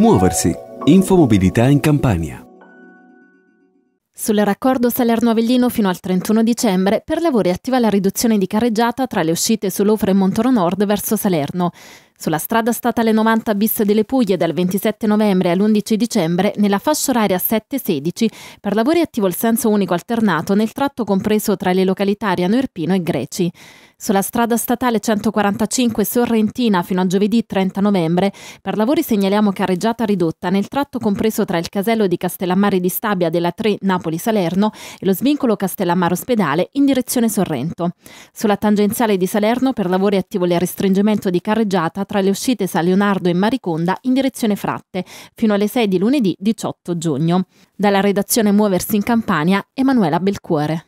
Muoversi. Infomobilità in Campania. Sul raccordo Salerno-Avellino fino al 31 dicembre, per lavori attiva la riduzione di carreggiata tra le uscite sull'Ofra e Montoro Nord verso Salerno. Sulla strada statale 90 bis delle Puglie dal 27 novembre all'11 dicembre, nella fascia oraria 7-16, per lavori attivo il senso unico alternato nel tratto compreso tra le località Ariano Irpino e Greci sulla strada statale 145 Sorrentina fino a giovedì 30 novembre. Per lavori segnaliamo carreggiata ridotta nel tratto compreso tra il casello di Castellammare di Stabia della 3 Napoli-Salerno e lo svincolo Castellammare Ospedale in direzione Sorrento. Sulla tangenziale di Salerno per lavori attivo il restringimento di carreggiata tra le uscite San Leonardo e Mariconda in direzione Fratte fino alle 6 di lunedì 18 giugno. Dalla redazione Muoversi in Campania, Emanuela Belcuore.